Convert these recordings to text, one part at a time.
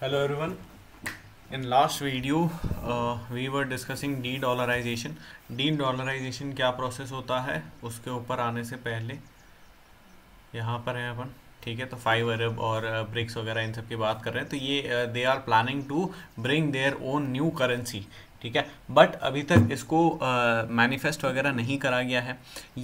hello everyone in last video we were discussing de dollarisation de dollarisation क्या process होता है उसके ऊपर आने से पहले यहाँ पर हैं अपन ठीक है तो फाइव अरब और ब्रिक्स uh, वगैरह इन सब की बात कर रहे हैं तो ये they are planning to bring their own new currency ठीक है बट अभी तक इसको मैनिफेस्ट uh, वगैरह नहीं करा गया है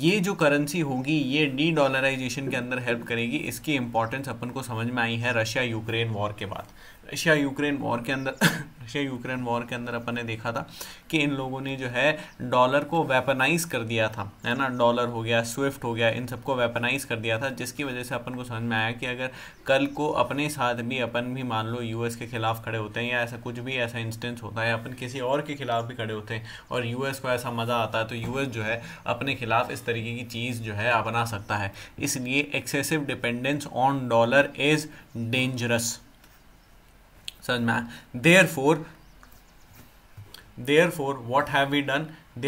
ये जो करेंसी होगी ये डी डॉलराइजेशन के अंदर हेल्प करेगी इसकी इंपॉर्टेंस अपन को समझ में आई है रशिया यूक्रेन वॉर के बाद रशिया यूक्रेन वॉर के अंदर रशिया यूक्रेन वॉर के अंदर अपन ने देखा था कि इन लोगों ने जो है डॉलर को वेपनाइज कर दिया था है ना डॉलर हो गया स्विफ्ट हो गया इन सबको वेपनाइज कर दिया था जिसकी वजह से अपन को समझ में आया कि अगर कल को अपने साथ भी अपन भी मान लो यूएस के खिलाफ खड़े होते हैं या ऐसा कुछ भी ऐसा इंस्टेंस होता है अपन किसी और के खिलाफ भी खड़े होते हैं और यूएस को ऐसा मज़ा आता है तो यूएस जो है अपने खिलाफ इस तरीके की चीज़ जो है अपना सकता है इसलिए excessive dependence on dollar is dangerous therefore therefore what have we done we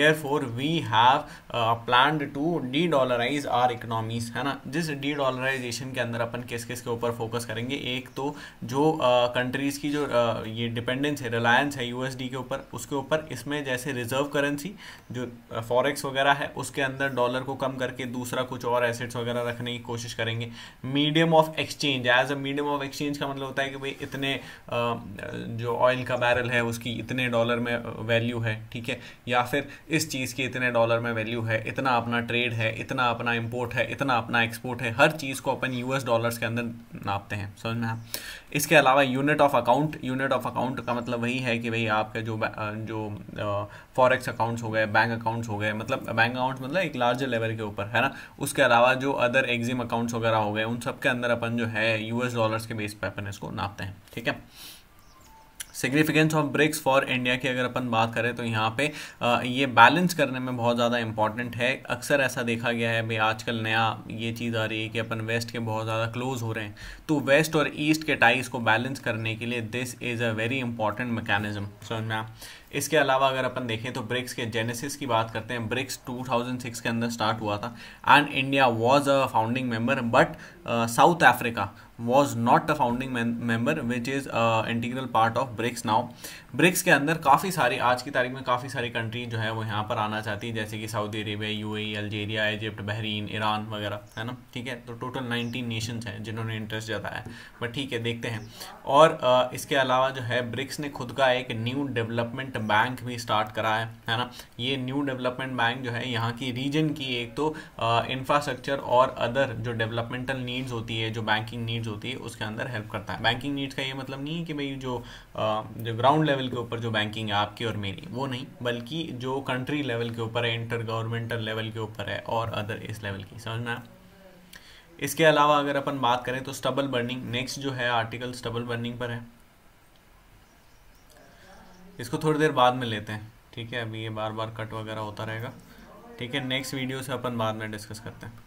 we have plan to de dollarize our economies है ना जिस डी dollarization के अंदर अपन किस किस के ऊपर फोकस करेंगे एक तो जो कंट्रीज़ uh, countries की जो uh, ये डिपेंडेंस है रिलायंस है डी के ऊपर उसके ऊपर इसमें जैसे रिजर्व करेंसी जो फॉरक्स uh, वगैरह है उसके अंदर डॉलर को कम करके दूसरा कुछ और एसेट्स वगैरह रखने की कोशिश करेंगे medium of exchange as a medium of exchange का मतलब होता है कि भाई इतने uh, जो ऑयल का बैरल है उसकी इतने डॉलर में वैल्यू uh, है ठीक है या फिर इस चीज़ की इतने डॉलर में वैल्यू है इतना अपना ट्रेड है इतना अपना इम्पोर्ट है इतना अपना एक्सपोर्ट है हर चीज़ को अपन एस डॉलर्स के अंदर नापते हैं समझ में इसके अलावा unit of account unit of account का मतलब वही है कि भाई आपके जो जो फॉरेक्स अकाउंट्स हो गए बैंक अकाउंट्स हो गए मतलब बैंक अकाउंट्स मतलब एक लार्जर लेवल के ऊपर है ना उसके अलावा जो अदर एग्जिम अकाउंट्स वगैरह हो गए उन सब के अंदर अपन जो है यूएस डॉलर्स के बेस पर अपन इसको नापते हैं ठीक है significance of BRICS for India की अगर अपन बात करें तो यहाँ पे ये बैलेंस करने में बहुत ज़्यादा इंपॉर्टेंट है अक्सर ऐसा देखा गया है भाई आजकल नया ये चीज़ आ रही है कि अपन वेस्ट के बहुत ज़्यादा क्लोज हो रहे हैं तो वेस्ट और ईस्ट के टाइज को बैलेंस करने के लिए this is a very important mechanism समझ में इसके अलावा अगर अपन देखें तो ब्रिक्स के जेनेसिस की बात करते हैं ब्रिक्स 2006 के अंदर स्टार्ट हुआ था and India was a founding member but South Africa was not a founding member which is integral part of BRICS now BRICS के अंदर काफ़ी सारी आज की तारीख में काफ़ी सारी कंट्री जो है वो यहाँ पर आना चाहती है जैसे कि सऊदी अरेबिया यू अल्जीरिया इजिप्ट बहरीन ईरान वगैरह है ना ठीक है तो टोटल नाइनटीन नेशंस हैं जिन्होंने इंटरेस्ट जताया बट ठीक है देखते हैं और uh, इसके अलावा जो है ब्रिक्स ने खुद का एक न्यू डेवलपमेंट बैंक भी स्टार्ट करा है है ना ये न्यू डेवलपमेंट बैंक जो है यहाँ की रीजन की एक तो इंफ्रास्ट्रक्चर uh, और अदर जो डेवलपमेंटल नीड्स होती है जो बैंकिंग नीड्स होती है उसके अंदर हेल्प करता है बैंकिंग नीड्स का ये मतलब नहीं है कि भाई जो आ, uh, जो ग्राउंड लेवल के ऊपर जो बैंकिंग है आपकी और मेरी वो नहीं बल्कि जो कंट्री लेवल के ऊपर है इंटर गवर्नमेंटल लेवल के ऊपर है और अदर इस लेवल की समझना इसके अलावा अगर अपन बात करें तो स्टबल बर्निंग नेक्स्ट जो है आर्टिकल स्टबल बर्निंग पर है इसको थोड़ी देर बाद में लेते हैं ठीक है अभी ये बार बार कट वगैरह होता रहेगा ठीक है नेक्स्ट वीडियो से अपन बाद में डिस्कस करते हैं